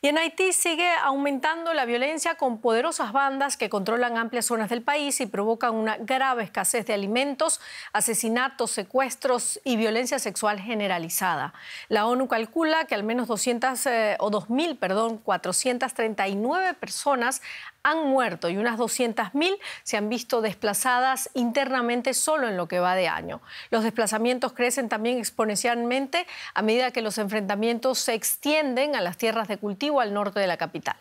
Y en Haití sigue aumentando la violencia con poderosas bandas que controlan amplias zonas del país y provocan una grave escasez de alimentos, asesinatos, secuestros y violencia sexual generalizada. La ONU calcula que al menos 200 eh, o 2000, perdón, 439 personas han muerto y unas 200.000 se han visto desplazadas internamente solo en lo que va de año. Los desplazamientos crecen también exponencialmente a medida que los enfrentamientos se extienden a las tierras de cultivo al norte de la capital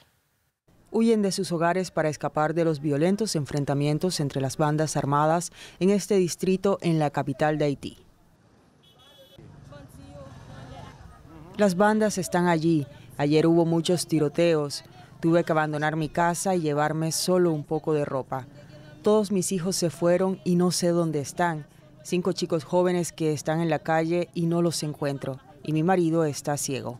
huyen de sus hogares para escapar de los violentos enfrentamientos entre las bandas armadas en este distrito en la capital de Haití. Las bandas están allí. Ayer hubo muchos tiroteos. Tuve que abandonar mi casa y llevarme solo un poco de ropa. Todos mis hijos se fueron y no sé dónde están. Cinco chicos jóvenes que están en la calle y no los encuentro. Y mi marido está ciego.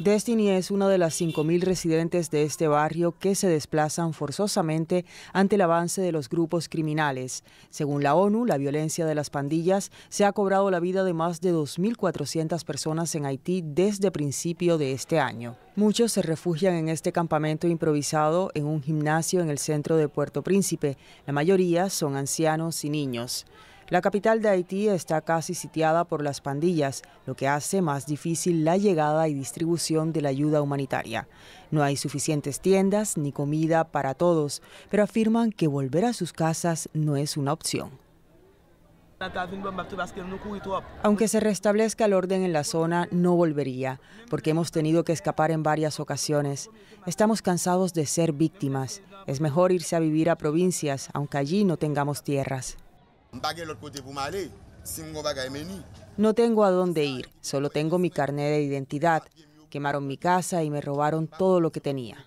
Destiny es una de las 5.000 residentes de este barrio que se desplazan forzosamente ante el avance de los grupos criminales. Según la ONU, la violencia de las pandillas se ha cobrado la vida de más de 2.400 personas en Haití desde principio de este año. Muchos se refugian en este campamento improvisado en un gimnasio en el centro de Puerto Príncipe. La mayoría son ancianos y niños. La capital de Haití está casi sitiada por las pandillas, lo que hace más difícil la llegada y distribución de la ayuda humanitaria. No hay suficientes tiendas ni comida para todos, pero afirman que volver a sus casas no es una opción. Aunque se restablezca el orden en la zona, no volvería, porque hemos tenido que escapar en varias ocasiones. Estamos cansados de ser víctimas. Es mejor irse a vivir a provincias, aunque allí no tengamos tierras. No tengo a dónde ir, solo tengo mi carnet de identidad. Quemaron mi casa y me robaron todo lo que tenía.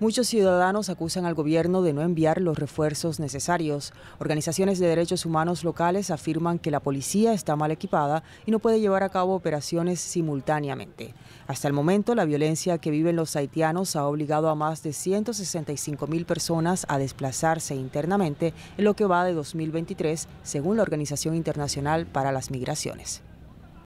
Muchos ciudadanos acusan al gobierno de no enviar los refuerzos necesarios. Organizaciones de derechos humanos locales afirman que la policía está mal equipada y no puede llevar a cabo operaciones simultáneamente. Hasta el momento, la violencia que viven los haitianos ha obligado a más de 165 mil personas a desplazarse internamente en lo que va de 2023, según la Organización Internacional para las Migraciones.